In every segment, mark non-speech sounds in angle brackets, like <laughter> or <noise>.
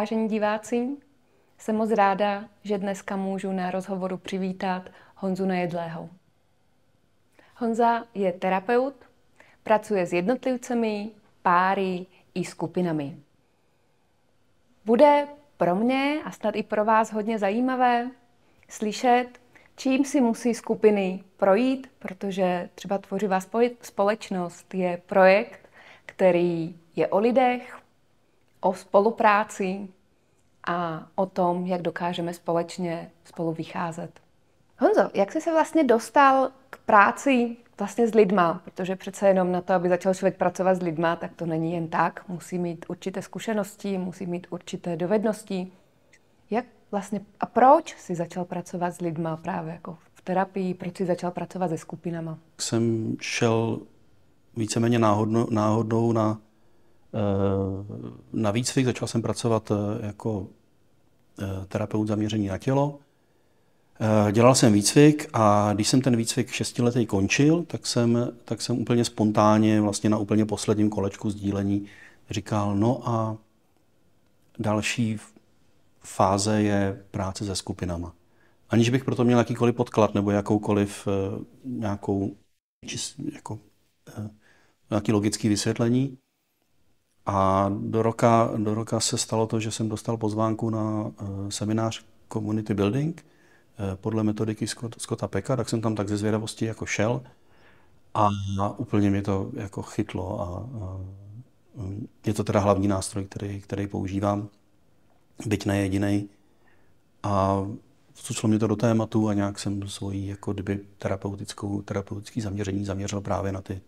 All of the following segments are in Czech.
vážení diváci. Jsem moc ráda, že dneska můžu na rozhovoru přivítat Honzu Nejedlého. Honza je terapeut, pracuje s jednotlivcemi, páry i skupinami. Bude pro mě a snad i pro vás hodně zajímavé slyšet, čím si musí skupiny projít, protože třeba tvořivá společnost je projekt, který je o lidech, o spolupráci a o tom, jak dokážeme společně spolu vycházet. Honzo, jak jsi se vlastně dostal k práci vlastně s lidma? Protože přece jenom na to, aby začal člověk pracovat s lidma, tak to není jen tak. Musí mít určité zkušenosti, musí mít určité dovednosti. Jak vlastně a proč jsi začal pracovat s lidma právě jako v terapii? Proč jsi začal pracovat se skupinama? Jsem šel víceméně náhodno, náhodnou na Eh, na výcvik začal jsem pracovat eh, jako eh, terapeut zaměřený na tělo. Dělal jsem výcvik a když jsem ten výcvik šestiletý končil, tak jsem, tak jsem úplně spontánně, vlastně na úplně posledním kolečku sdílení říkal, no a další fáze je práce se skupinama. Aniž bych proto měl jakýkoliv podklad nebo jakoukoliv nějakou, čist, jako, nějaký logický vysvětlení, a do roka, do roka se stalo to, že jsem dostal pozvánku na eh, seminář Community Building eh, podle metodiky Scotta Peka, tak jsem tam tak ze zvědavosti jako šel a úplně mě to jako chytlo a mm, je to teda hlavní nástroj, který, který používám, byť ne jediný. A vsučilo mě to do tématu a nějak jsem svoji jako kdyby terapeutickou, terapeutický zaměření zaměřil právě na ty,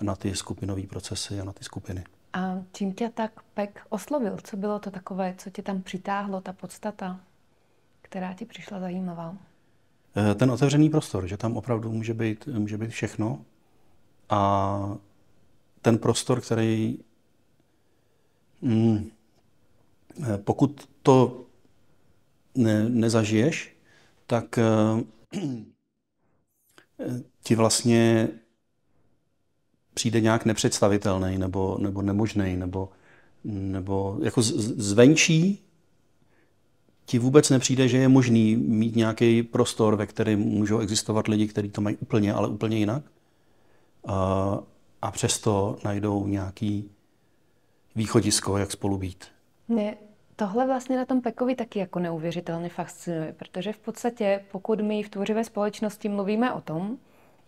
na ty skupinové procesy a na ty skupiny. A čím tě tak Pek oslovil? Co bylo to takové, co tě tam přitáhlo, ta podstata, která ti přišla zajímavá? Eh, ten otevřený prostor, že tam opravdu může být, může být všechno. A ten prostor, který mm, eh, pokud to ne, nezažiješ, tak eh, <clears throat> ti vlastně přijde nějak nepředstavitelný nebo, nebo nemožný, nebo, nebo jako z, zvenčí ti vůbec nepřijde, že je možný mít nějaký prostor, ve kterém můžou existovat lidi, kteří to mají úplně, ale úplně jinak. A, a přesto najdou nějaký východisko, jak spolu být. Mě tohle vlastně na tom Pekovi taky jako neuvěřitelně fascinuje, protože v podstatě, pokud my v tvořivé společnosti mluvíme o tom,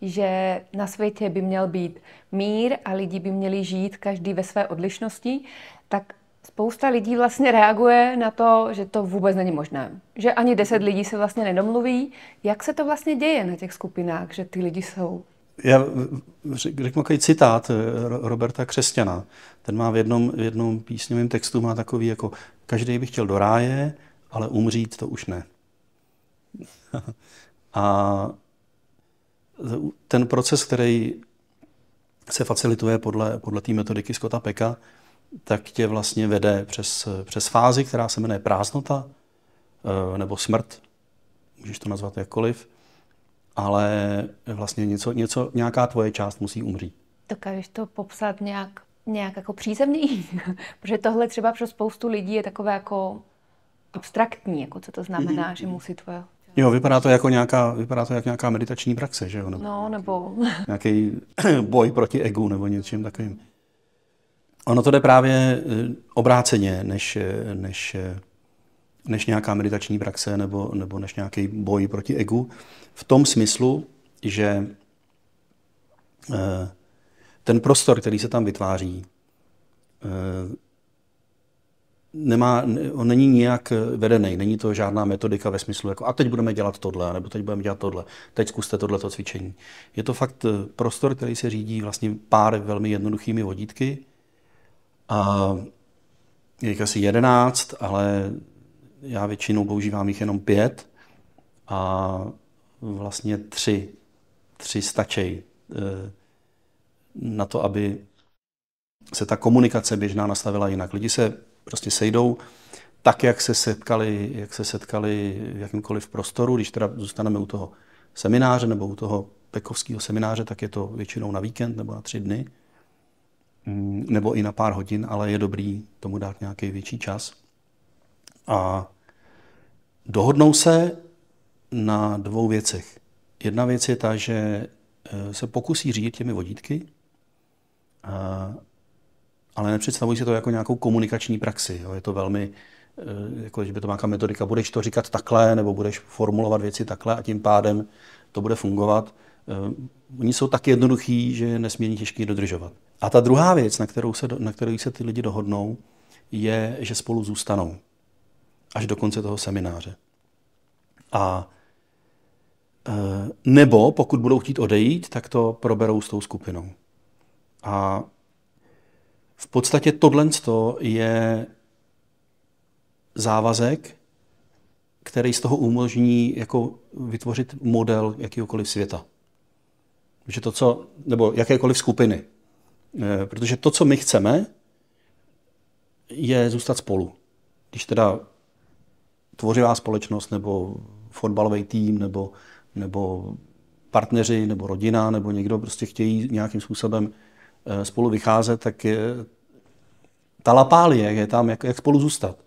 že na světě by měl být mír a lidi by měli žít každý ve své odlišnosti, tak spousta lidí vlastně reaguje na to, že to vůbec není možné. Že ani deset lidí se vlastně nedomluví. Jak se to vlastně děje na těch skupinách, že ty lidi jsou? Já řeknu takový citát eh, Roberta Křesťana. Ten má v jednom, v jednom písněvém textu má takový jako každý by chtěl do ráje, ale umřít to už ne. <laughs> a ten proces, který se facilituje podle, podle té metodiky Scotta Peka, tak tě vlastně vede přes, přes fázi, která se jmenuje prázdnota eh, nebo smrt, můžeš to nazvat jakkoliv, ale vlastně něco, něco, nějaká tvoje část musí umřít. Dokážeš to popsat nějak, nějak jako přízemně? <laughs> Protože tohle třeba pro spoustu lidí je takové jako abstraktní, jako co to znamená, mm-hmm. že musí tvoje Jo, vypadá to jako nějaká, vypadá to jako nějaká meditační praxe, že jo? Nebo no, nebo... <laughs> Nějaký boj proti egu nebo něčím takovým. Ono to jde právě e, obráceně, než, e, než, e, než nějaká meditační praxe nebo, nebo než nějaký boj proti egu. V tom smyslu, že ten prostor, který se tam vytváří, nemá, on není nijak vedený, není to žádná metodika ve smyslu, jako a teď budeme dělat tohle, nebo teď budeme dělat tohle, teď zkuste to cvičení. Je to fakt eh, prostor, který se řídí vlastně pár velmi jednoduchými vodítky a je jich asi jedenáct, ale já většinou používám jich jenom pět a vlastně tři, tři stačej eh, na to, aby se ta komunikace běžná nastavila jinak. Lidi se prostě sejdou tak, jak se setkali, jak se setkali v jakýmkoliv prostoru. Když teda zůstaneme u toho semináře nebo u toho pekovského semináře, tak je to většinou na víkend nebo na tři dny, mm, nebo i na pár hodin, ale je dobrý tomu dát nějaký větší čas. A dohodnou se na dvou věcech. Jedna věc je ta, že eh, se pokusí řídit těmi vodítky, ale nepředstavuji si to jako nějakou komunikační praxi. Jo. Je to velmi, eh, jako když by to nějaká metodika, budeš to říkat takhle, nebo budeš formulovat věci takhle a tím pádem to bude fungovat. Eh, oni jsou tak jednoduchý, že je nesmírně těžký dodržovat. A ta druhá věc, na kterou se, na kterou se ty lidi dohodnou, je, že spolu zůstanou až do konce toho semináře. A eh, nebo pokud budou chtít odejít, tak to proberou s tou skupinou. A v podstatě tohle je závazek, který z toho umožní jako vytvořit model jakýkoliv světa. Protože to, co, nebo jakékoliv skupiny. Eh, protože to, co my chceme, je zůstat spolu. Když teda tvořivá společnost, nebo fotbalový tým, nebo, nebo partneři, nebo rodina, nebo někdo prostě chtějí nějakým způsobem Eh, spolu vycházet, tak je, ta lapálie je tam, jak, jak spolu zůstat.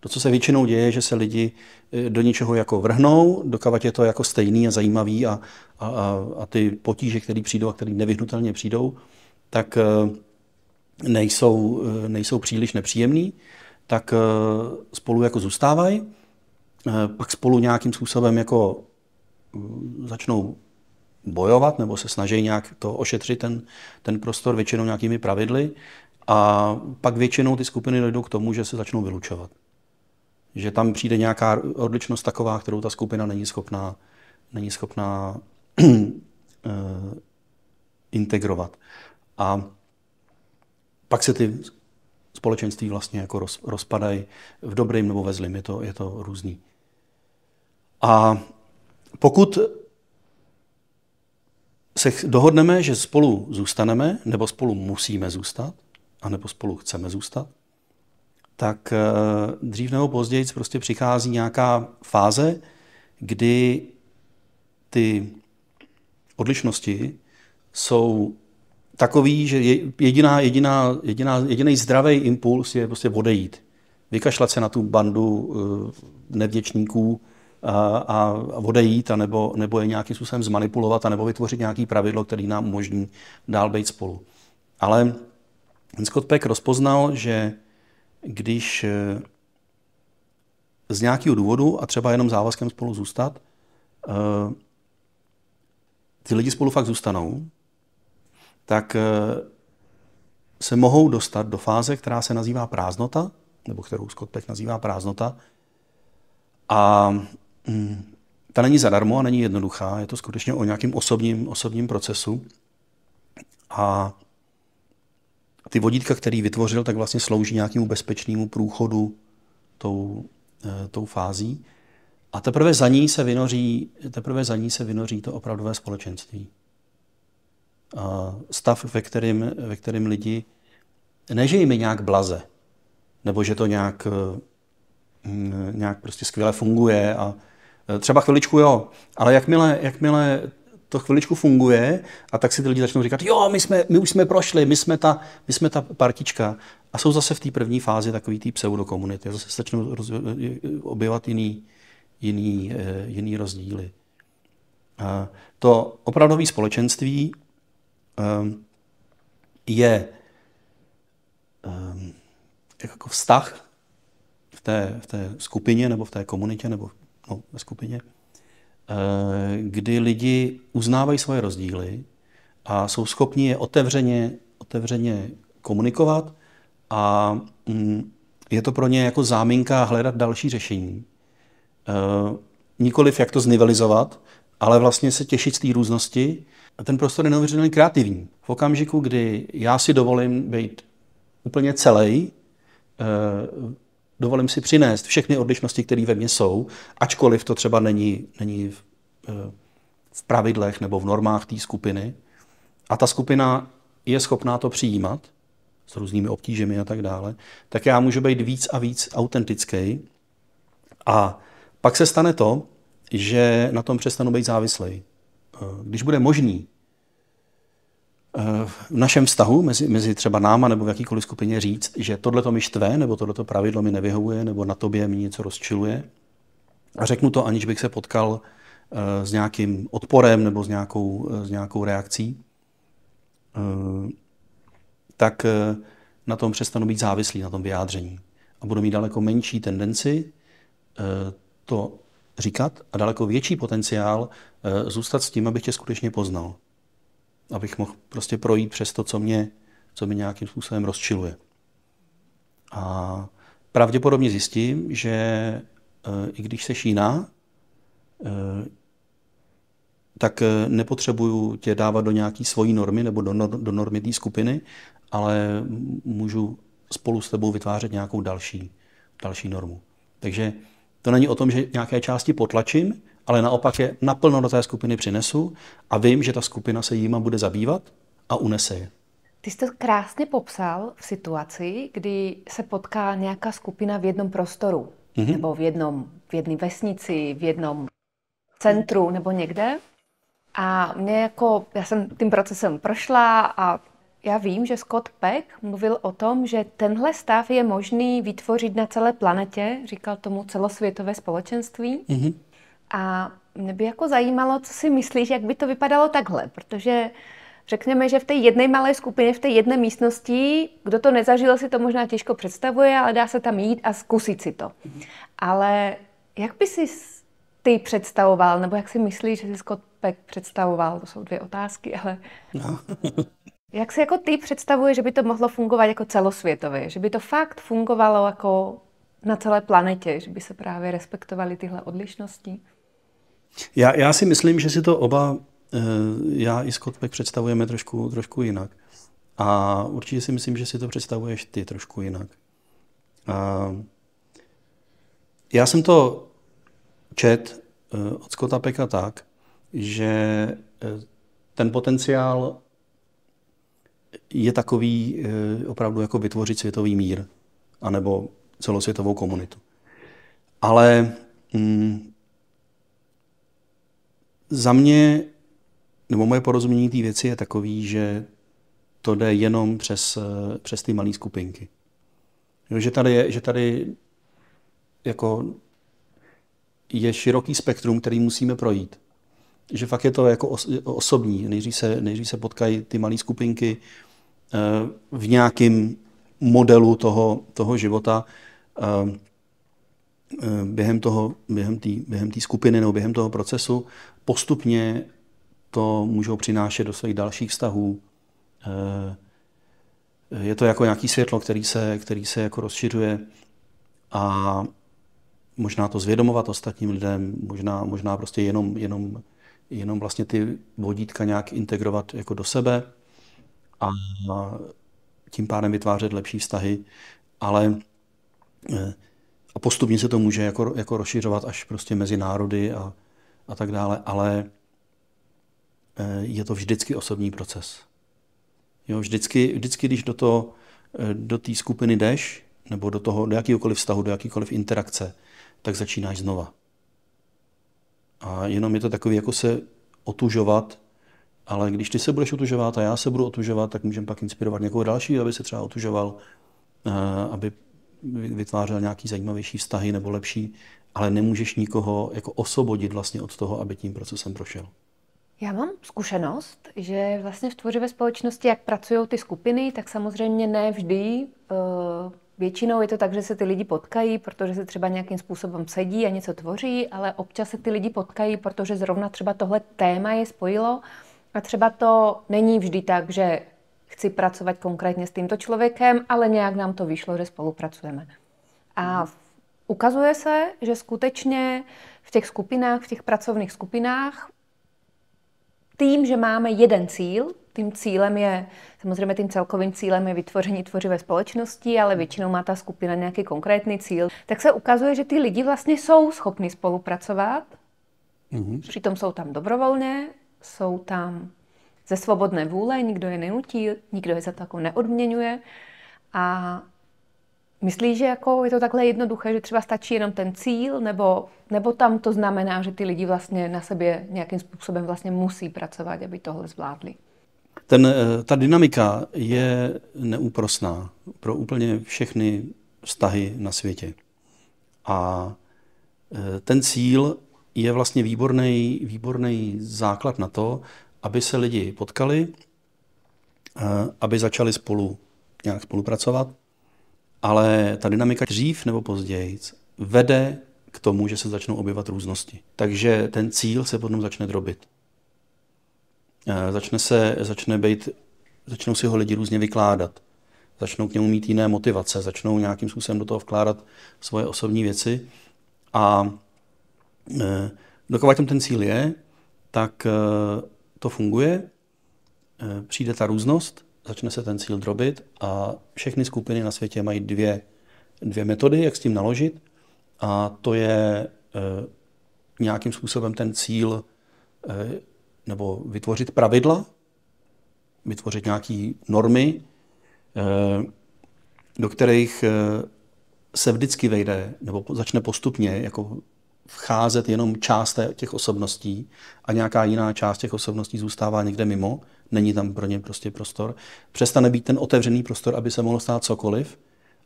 To, co se většinou děje, že se lidi eh, do něčeho jako vrhnou, dokavat je to jako stejný a zajímavý a, a, a, a ty potíže, které přijdou a které nevyhnutelně přijdou, tak eh, nejsou, nejsou příliš nepříjemný, tak spolu jako zůstávají, pak spolu nějakým způsobem jako mm, začnou bojovat nebo se snaží nějak to ošetřit ten, ten prostor většinou nějakými pravidly a pak většinou ty skupiny dojdou k tomu, že se začnou vylučovat. Že tam přijde nějaká odličnost taková, kterou ta skupina není schopná, není schopná <clears throat> eh, integrovat. A pak se ty společenství vlastně jako roz, rozpadají v dobrým nebo ve zlým, je to, je to různý. A pokud se dohodneme, že spolu zůstaneme, nebo spolu musíme zůstat, anebo spolu chceme zůstat, tak eh, dřív nebo později prostě přichází nějaká fáze, kdy ty odlišnosti jsou takový, že jediná, jediná, jediná, jediný zdravý impuls je prostě odejít. Vykašlat se na tu bandu eh, nevděčníků, a odejít, a nebo nebo je nějakým způsobem zmanipulovat, nebo vytvořit nějaký pravidlo, které nám umožní dál být spolu. Ale Scott Peck rozpoznal, že když eh, z nějakého důvodu a třeba jenom závazkem spolu zůstat, eh, ty lidi spolu fakt zůstanou, tak eh, se mohou dostat do fáze, která se nazývá prázdnota, nebo kterou Scott Peck nazývá prázdnota. A mm, ta není zadarmo a není jednoduchá, je to skutečně o nějakém osobním, osobním procesu. A ty vodítka, který vytvořil, tak vlastně slouží nějakému bezpečnému průchodu tou, e, tou fází. A teprve za ní se vynoří, teprve za ní se vynoří to opravdové společenství. A stav, ve kterém, ve kterém lidi nežijí mi nějak blaze, nebo že to nějak, eh, nějak prostě skvěle funguje a, Eh, třeba chviličku jo, ale jakmile, jakmile to chviličku funguje a tak si ty lidi začnou říkat, jo, my, jsme, my už jsme prošli, my jsme, ta, my jsme ta partička. A jsou zase v té první fázi takový ty pseudokomunity. Zase začnou eh, objevat jiný, jiný, eh, jiný rozdíly. To opravdové společenství ehm, je ehm, jako vztah v té, v té skupině nebo v té komunitě nebo no, ve skupině, eh, kdy lidi uznávají svoje rozdíly a jsou schopni je otevřeně, otevřeně komunikovat a mm, je to pro ně jako záminka hledat další řešení. Eh, nikoliv jak to znivelizovat, ale vlastně se těšit z té různosti. A ten prostor je neuvěřitelně kreativní. V okamžiku, kdy já si dovolím být úplně celý, eh, dovolím si přinést všechny odlišnosti, které ve mně jsou, ačkoliv to třeba není, není v, eh, v pravidlech nebo v normách té skupiny. A ta skupina je schopná to přijímat s různými obtížemi a tak dále, tak já můžu být víc a víc autentický. A pak se stane to, že na tom přestanu být závislý. Eh, když bude možný Eh, v našem vztahu mezi, mezi třeba náma nebo v jakýkoliv skupině říct, že tohle to mi štve, nebo tohle to pravidlo mi nevyhovuje, nebo na tobě mi něco rozčiluje. A řeknu to, aniž bych se potkal eh, s nějakým odporem nebo s nějakou, eh, s nějakou reakcí, tak na tom přestanu být závislý, na tom vyjádření. A budu mít daleko menší tendenci to říkat a daleko větší potenciál zůstat s tím, abych tě skutečně poznal abych mohl prostě projít přes to, co mě, co mě nějakým způsobem rozčiluje. A pravděpodobně zjistím, že eh, i když se šíná, eh, tak eh, nepotřebuju tě dávat do nějaký svojí normy nebo do, nor, do normy té skupiny, ale můžu spolu s tebou vytvářet nějakou další, další normu. Takže to není o tom, že nějaké části potlačím, ale naopak je naplno do té skupiny přinesu a vím, že ta skupina se jíma bude zabývat a unese je. Ty jsi to krásně popsal v situaci, kdy se potká nějaká skupina v jednom prostoru, mm-hmm. nebo v jednom v jedné vesnici, v jednom centru nebo někde. A mě jako, já jsem tím procesem prošla a já vím, že Scott Peck mluvil o tom, že tenhle stav je možný vytvořit na celé planetě, říkal tomu celosvětové společenství. Mm-hmm. A mě by jako zajímalo, co si myslíš, jak by to vypadalo takhle, protože řekněme, že v té jedné malé skupině, v té jedné místnosti, kdo to nezažil, si to možná těžko představuje, ale dá se tam jít a zkusit si to. Mm-hmm. Ale jak by si ty představoval, nebo jak si myslíš, že si Scott Peck představoval? To jsou dvě otázky, ale... No. <laughs> Jak si jako ty představuje, že by to mohlo fungovat jako celosvětově? Že by to fakt fungovalo jako na celé planetě, že by se právě respektovaly tyhle odlišnosti? Já, já si myslím, že si to oba, eh, já i Scott Peck představujeme trošku, trošku jinak. A určitě si myslím, že si to představuješ ty trošku jinak. A já jsem to čet eh, od Scotta Pecka tak, že eh, ten potenciál je takový eh, opravdu jako vytvořit světový mír, anebo celosvětovou komunitu. Ale mm, za mě, nebo moje porozumění té věci je takový, že to jde jenom přes, eh, přes ty malé skupinky. Jo, že, tady je, že tady jako je široký spektrum, který musíme projít že fakt je to jako osobní. Nejdřív se, nejdřív se potkají ty malé skupinky eh, v nějakém modelu toho, toho života eh, eh, během toho, během během tý skupiny nebo během toho procesu postupně to můžou přinášet do svých dalších vztahů. Je to jako nějaký světlo, který se, který se jako rozšiřuje a možná to zvědomovat ostatním lidem, možná, možná prostě jenom, jenom jenom vlastně ty vodítka nějak integrovat jako do sebe a tím pádem vytvářet lepší vztahy, ale eh, a postupně se to může jako, jako rozšiřovat až prostě mezi národy a, a tak dále, ale eh, je to vždycky osobní proces. Jo, vždycky, vždycky, když do eh, té do skupiny jdeš, nebo do toho, do jakýkoliv vztahu, do jakýkoliv interakce, tak začínáš znova. A jenom je to takový, jako se otužovat, ale když ty se budeš otužovat a já se budu otužovat, tak můžeme pak inspirovat někoho dalšího, aby se třeba otužoval, eh, aby vytvářel nějaký zajímavější vztahy nebo lepší, ale nemůžeš nikoho jako osvobodit vlastně od toho, aby tím procesem prošel. Já mám zkušenost, že vlastně v tvořivé společnosti, jak pracují ty skupiny, tak samozřejmě ne vždy eh, Většinou je to tak, že se ty lidi potkají, protože se třeba nějakým způsobem sedí a něco tvoří, ale občas se ty lidi potkají, protože zrovna třeba tohle téma je spojilo. A třeba to není vždy tak, že chci pracovat konkrétně s tímto člověkem, ale nějak nám to vyšlo, že spolupracujeme. A mhm. ukazuje se, že skutečně v těch skupinách, v těch pracovných skupinách tím, že máme jeden cíl, tím cílem je, samozřejmě tím celkovým cílem je vytvoření tvořivé společnosti, ale většinou má ta skupina nějaký konkrétní cíl, tak se ukazuje, že ty lidi vlastně jsou schopni spolupracovat. Mm-hmm. Přitom jsou tam dobrovolně, jsou tam ze svobodné vůle, nikdo je nenutí, nikdo je za to jako neodměňuje. A Myslíš, že jako je to takhle jednoduché, že třeba stačí jenom ten cíl, nebo, nebo tam to znamená, že ty lidi vlastně na sebe nějakým způsobem vlastně musí pracovat, aby tohle zvládli? Ten, eh, ta dynamika je neúprosná pro úplně všechny vztahy na světě. A eh, ten cíl je vlastně výborný, výborný základ na to, aby se lidi potkali, eh, aby začali spolu nějak spolupracovat ale ta dynamika dřív nebo později vede k tomu, že se začnou objevat různosti. Takže ten cíl se potom začne drobit. Eh, začne se, začne být, začnou si ho lidi různě vykládat. Začnou k němu mít jiné motivace, začnou nějakým způsobem do toho vkládat svoje osobní věci. A e, dokud tam ten cíl je, tak eh, to funguje, přijde ta různost začne se ten cíl drobit a všechny skupiny na světě mají dvě, dvě metody, jak s tím naložit. A to je eh, nějakým způsobem ten cíl eh, nebo vytvořit pravidla, vytvořit nějaké normy, eh, do kterých se vždycky vejde nebo začne postupně jako vcházet jenom část těch osobností a nějaká jiná část těch osobností zůstává někde mimo není tam pro ně prostě prostor. Přestane být ten otevřený prostor, aby se mohlo stát cokoliv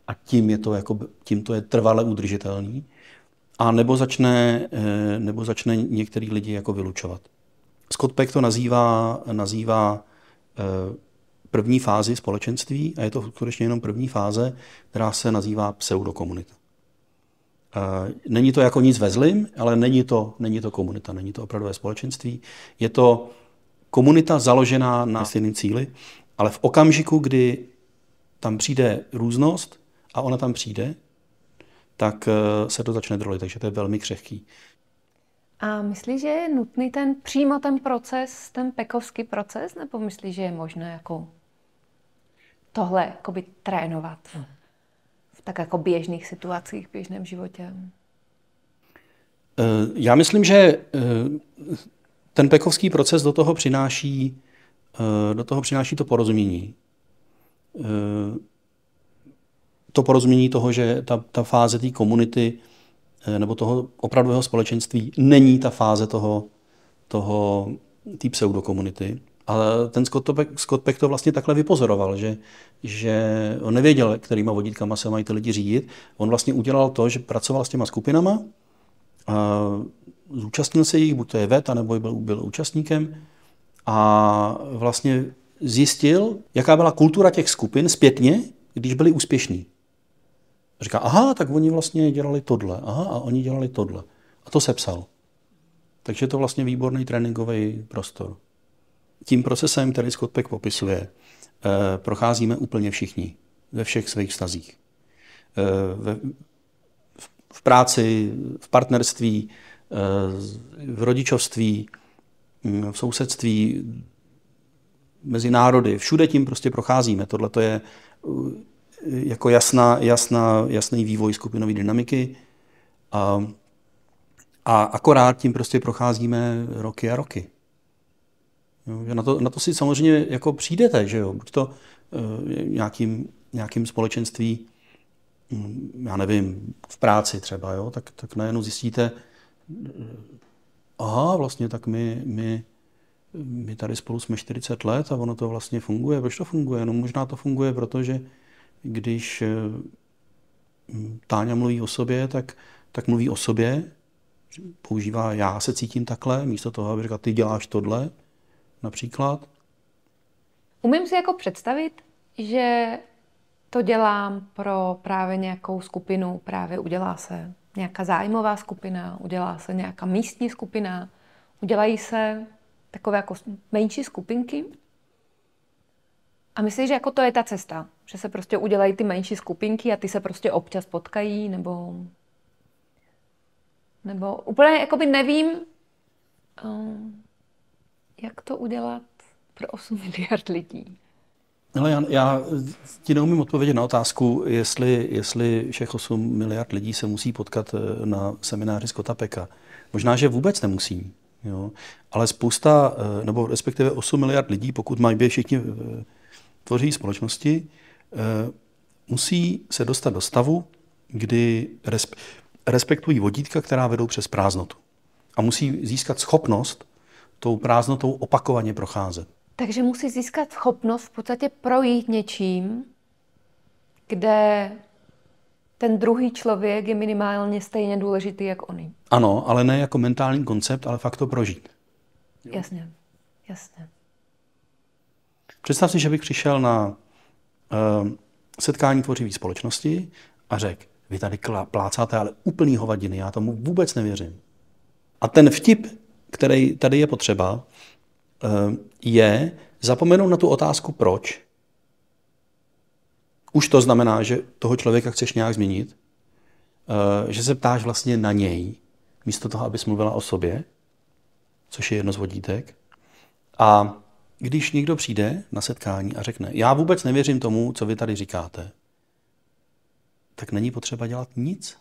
a tím, je to, jako, tím to je trvale udržitelný. A nebo začne, eh, nebo začne některý lidi jako vylučovat. Scott Peck to nazývá, nazývá eh, první fázi společenství, a je to skutečně jenom první fáze, která se nazývá pseudokomunita. Eh, není to jako nic ve ale není to, není to komunita, není to opravdové společenství. Je to komunita založená na stejném cíli, ale v okamžiku, kdy tam přijde různost a ona tam přijde, tak eh, se to začne drolit, takže to je velmi křehký. A myslíš, že je nutný ten, přímo ten proces, ten pekovský proces, nebo myslíš, že je možné jako tohle jakoby trénovat v hmm. tak jako běžných situacích, v běžném životě? Eh, já myslím, že eh, ten pekovský proces do toho přináší, eh, do toho přináší to porozumění. Eh, to porozumění toho, že ta, ta fáze té komunity eh, nebo toho opravdového společenství není ta fáze toho, toho té pseudokomunity. Ale ten Scott Peck, Scott Peck to vlastně takhle vypozoroval, že, že on nevěděl, kterýma vodítkama se mají ty lidi řídit. On vlastně udělal to, že pracoval s těma skupinama, a zúčastnil se jich, buď to je vet, nebo byl, byl účastníkem a vlastně zjistil, jaká byla kultura těch skupin zpětně, když byli úspěšní. Říká, aha, tak oni vlastně dělali tohle, aha, a oni dělali tohle. A to sepsal. Takže je to vlastně výborný tréninkový prostor. Tím procesem, který Scott Peck popisuje, eh, procházíme úplně všichni, ve všech svých vztazích. Eh, v práci, v partnerství, v rodičovství, mm, v sousedství, mezi národy. Všude tím prostě procházíme. Tohle to je eh, jako jasná, jasná, jasný vývoj skupinové dynamiky. A, a akorát tím prostě procházíme roky a roky. Jo, na, to, na to si samozřejmě jako přijdete, že jo? Buď to uh, nějakým, nějakým společenství, mm, já nevím, v práci třeba, jo? Tak, tak najednou zjistíte, aha, vlastně tak my, my, my tady spolu jsme 40 let a ono to vlastně funguje. Proč to funguje? No možná to funguje, protože když eh, Táňa mluví o sobě, tak, tak mluví o sobě, používá já se cítím takhle, místo toho, aby říkal ty děláš tohle, například. Umím si jako představit, že to dělám pro právě nějakou skupinu, právě udělá se nějaká zájmová skupina, udělá se nějaká místní skupina, udělají se takové jako menší skupinky. A myslím, že jako to je ta cesta, že se prostě udělají ty menší skupinky a ty se prostě občas potkají, nebo nebo úplně jako by nevím, um, jak to udělat pro 8 <laughs> miliard lidí. Ale já, já ti neumím odpovědět na otázku, jestli, jestli všech 8 miliard lidí se musí potkat eh, na semináři Scotta Peka. Možná, že vůbec nemusí. Jo? Ale spousta, eh, nebo respektive 8 miliard lidí, pokud mají by všichni eh, tvoří společnosti, musí se dostat do stavu, kdy respektují vodítka, která vedou přes prázdnotu. A musí získat schopnost tou prázdnotou opakovaně procházet. Takže musí získat schopnost v podstatě projít něčím, kde ten druhý člověk je minimálně stejně důležitý, jak oni. Ano, ale ne jako mentální koncept, ale fakt to prožít. Jo. Jasně, jasně. Představ si, že bych přišel na uh, setkání tvořivé společnosti a řekl, vy tady plácáte ale úplný hovadiny, já tomu vůbec nevěřím. A ten vtip, který tady je potřeba, Eh, je zapomenout na tu otázku proč. Už to znamená, že toho člověka chceš nějak změnit, eh, že se ptáš vlastně na něj, místo toho, abys mluvila o sobě, což je jedno z vodítek. A když někdo přijde na setkání a řekne, já vůbec nevěřím tomu, co vy tady říkáte, tak není potřeba dělat nic.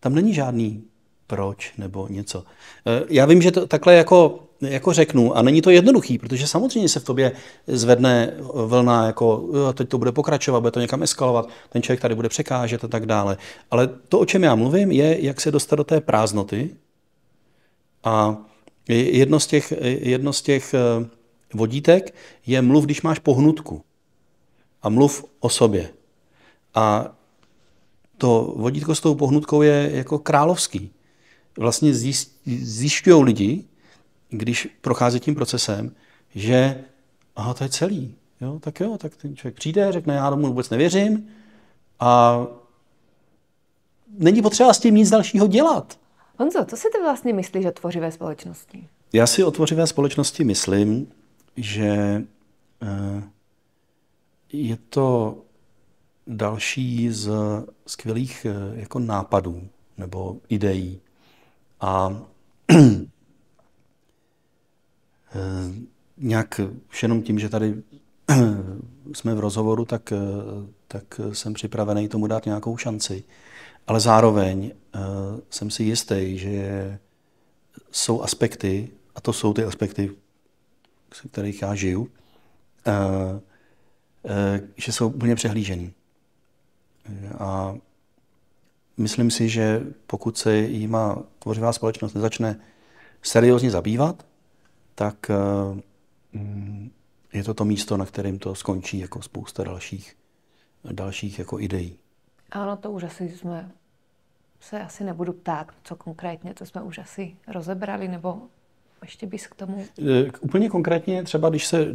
Tam není žádný proč nebo něco. Eh, já vím, že to takhle jako jako řeknu, a není to jednoduchý, protože samozřejmě se v tobě zvedne vlna, jako teď to bude pokračovat, bude to někam eskalovat, ten člověk tady bude překážet a tak dále. Ale to, o čem já mluvím, je, jak se dostat do té prázdnoty. A jedno z těch, jedno z těch eh, vodítek je mluv, když máš pohnutku. A mluv o sobě. A to vodítko s tou pohnutkou je jako královský. Vlastně zjišťují lidi, když prochází tím procesem, že aha, to je celý. Jo, tak jo, tak ten člověk přijde, řekne, já tomu vůbec nevěřím a není potřeba s tím nic dalšího dělat. Honzo, co si ty vlastně myslíš o tvořivé společnosti? Já si o tvořivé společnosti myslím, že eh, je to další z skvělých eh, jako nápadů nebo ideí. A <clears throat> eh, Eh, nějak už jenom tím, že tady eh, jsme v rozhovoru, tak, eh, tak jsem připravený tomu dát nějakou šanci. Ale zároveň jsem si jistý, že jsou aspekty, a to jsou ty aspekty, se kterých já žiju, že jsou úplně přehlížený. A myslím si, že pokud se jíma tvořivá společnost nezačne seriózně zabývat, tak eh, mm, je to to místo, na kterém to skončí jako spousta dalších, dalších jako ideí. Ano, to už asi jsme se asi nebudu ptát, co konkrétně, to jsme už asi rozebrali, nebo ještě bys k tomu... Eh, úplně konkrétně, třeba když se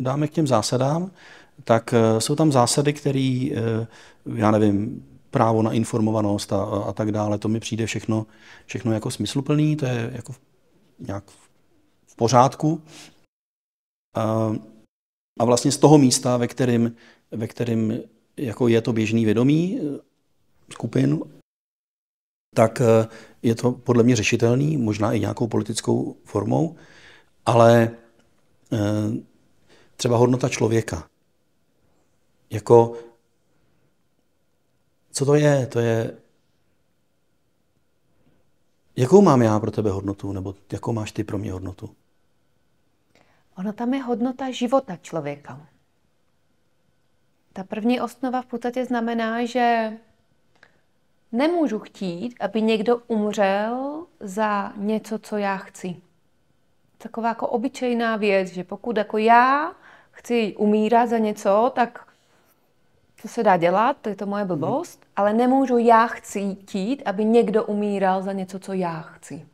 dáme k těm zásadám, tak eh, jsou tam zásady, které, já nevím, právo na informovanost a, a tak dále, to mi přijde všechno, všechno jako smysluplný, to je jako nějak v v pořádku. A, a vlastně z toho místa, ve kterým, ve kterým jako je to běžný vědomí eh, skupin, tak eh, je to podle mě řešitelný, možná i nějakou politickou formou, ale eh, třeba hodnota člověka. Jako, co to je? To je, jakou mám já pro tebe hodnotu, nebo jakou máš ty pro mě hodnotu? Ona tam je hodnota života člověka. Ta první osnova v podstatě znamená, že nemůžu chtít, aby někdo umřel za něco, co já chci. Taková jako obyčejná věc, že pokud jako já chci umírat za něco, tak co se dá dělat, to je to moje blbost, mhm. ale nemůžu já chci chtít, aby někdo umíral za něco, co já chci.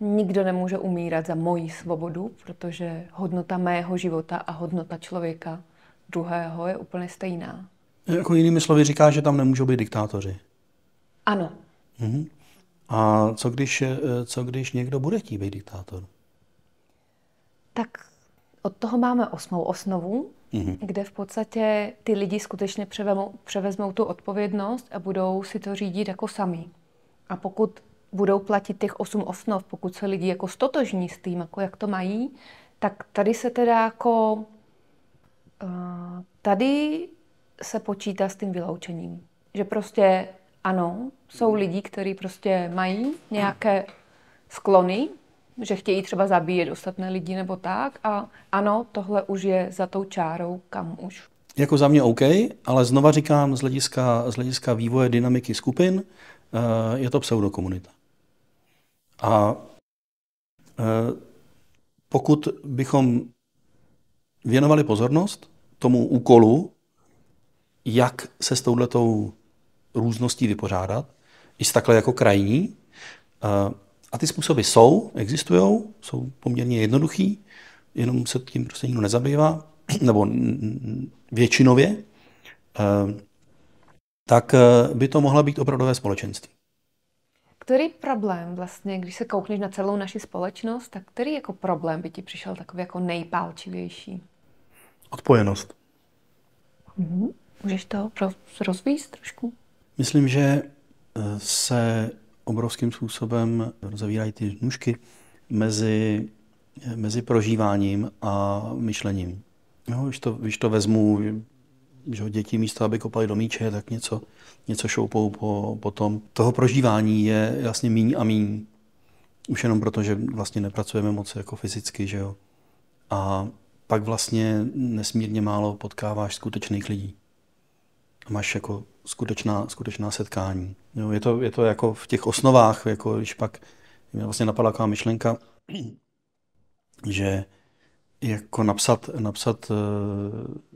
Nikdo nemůže umírat za moji svobodu, protože hodnota mého života a hodnota člověka druhého je úplně stejná. Jako jinými slovy říká, že tam nemůžou být diktátoři. Ano. Mhm. A co když, eh, co když někdo bude chtít být diktátor? Tak od toho máme osmou osnovu, mhm. kde v podstatě ty lidi skutečně převezmou, převezmou tu odpovědnost a budou si to řídit jako sami. A pokud budou platit těch osm osnov, pokud se lidi jako stotožní s tím, jako jak to mají, tak tady se teda jako, eh, tady se počítá s tím vyloučením. Že prostě ano, jsou hmm. lidi, kteří prostě mají nějaké sklony, že chtějí třeba zabíjet ostatné lidi nebo tak a ano, tohle už je za tou čárou, kam už. Jako za mě OK, ale znova říkám z hlediska, z hlediska vývoje dynamiky skupin, eh, je to pseudokomunita. A e, pokud bychom věnovali pozornost tomu úkolu, jak se s touhletou růzností vypořádat, i s takhle jako krajní, e, a ty způsoby jsou, existují, jsou poměrně jednoduchý, jenom se tím prostě nikdo nezabývá, <clears throat> nebo většinově, e, tak by to mohla být opravdové společenství. Který problém vlastně, když se koukneš na celou naši společnost, tak který jako problém by ti přišel takový jako nejpálčivější? Odpojenost. Mm-hmm. Můžeš to rozvíjet trošku? Myslím, že eh, se obrovským způsobem rozevírají ty nůžky mezi, eh, mezi prožíváním a myšlením. Jo, když, to, když to vezmu, že děti místo, aby kopali do míče, tak něco, něco šoupou po, po tom. Toho prožívání je vlastně míň a míň. Už jenom proto, že vlastně nepracujeme moc jako fyzicky, že jo. A pak vlastně nesmírně málo potkáváš skutečných lidí. A máš jako skutečná, skutečná setkání. Jo, je, to, je to jako v těch osnovách, jako když pak mě vlastně napadla taková myšlenka, <clears throat> že jako napsat, napsat eh,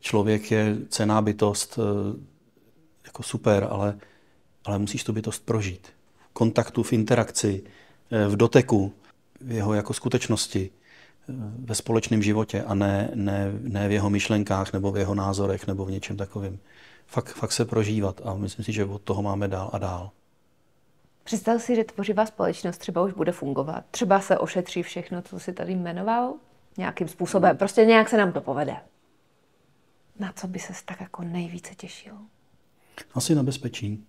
člověk je cená bytost, e, jako super, ale, ale musíš tu bytost prožít. V kontaktu, v interakci, e, v doteku, v jeho jako skutečnosti, e, ve společném životě a ne, ne, ne v jeho myšlenkách nebo v jeho názorech nebo v něčem takovém. Fakt, fakt se prožívat a myslím si, že od toho máme dál a dál. Představ si, že tvořivá společnost třeba už bude fungovat. Třeba se ošetří všechno, co si tady jmenoval, nějakým způsobem. No. Prostě nějak se nám to povede na co by ses tak jako nejvíce těšil? Asi na bezpečí.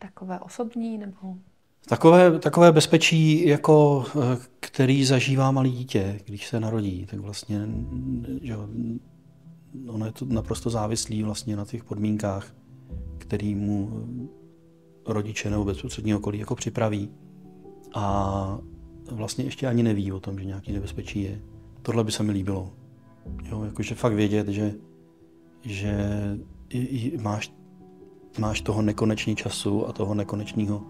Takové osobní nebo? Takové, takové bezpečí, jako eh, který zažívá malý dítě, když se narodí, tak vlastně že ono je to naprosto závislý vlastně na těch podmínkách, který mu rodiče nebo bezprostřední okolí jako připraví. A vlastně ještě ani neví o tom, že nějaký nebezpečí je. Tohle by se mi líbilo. Jo, jakože fakt vědět, že že máš, máš toho nekonečný času a toho nekonečního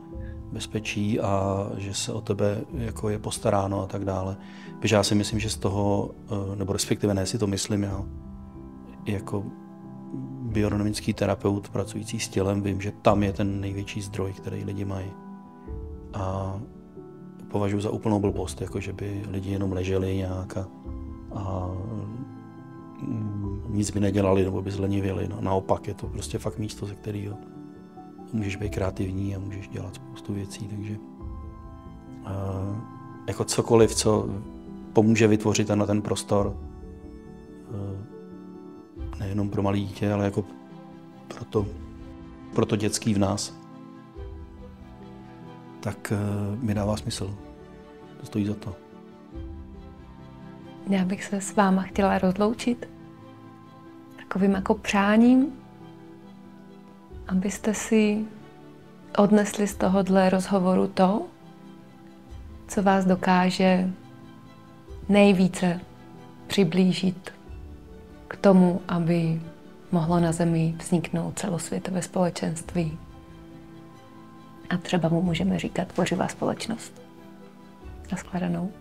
bezpečí a že se o tebe jako je postaráno a tak dále. Protože já si myslím, že z toho, eh, nebo respektive ne si to myslím, já jako biodynamický terapeut pracující s tělem vím, že tam je ten největší zdroj, který lidi mají. A považuji za úplnou blbost, jako že by lidi jenom leželi nějak a, a nic by nedělali nebo by zlenivěli. No, naopak je to prostě fakt místo, ze kterého můžeš být kreativní a můžeš dělat spoustu věcí, takže uh, jako cokoliv, co pomůže vytvořit na ten prostor, uh, nejenom pro malé dítě, ale jako pro to, pro to dětský v nás, tak uh, mi dává smysl. To stojí za to. Já bych se s váma chtěla rozloučit takovým jako přáním, abyste si odnesli z tohohle rozhovoru to, co vás dokáže nejvíce přiblížit k tomu, aby mohlo na Zemi vzniknout celosvětové společenství. A třeba mu můžeme říkat tvořivá společnost. Naschledanou.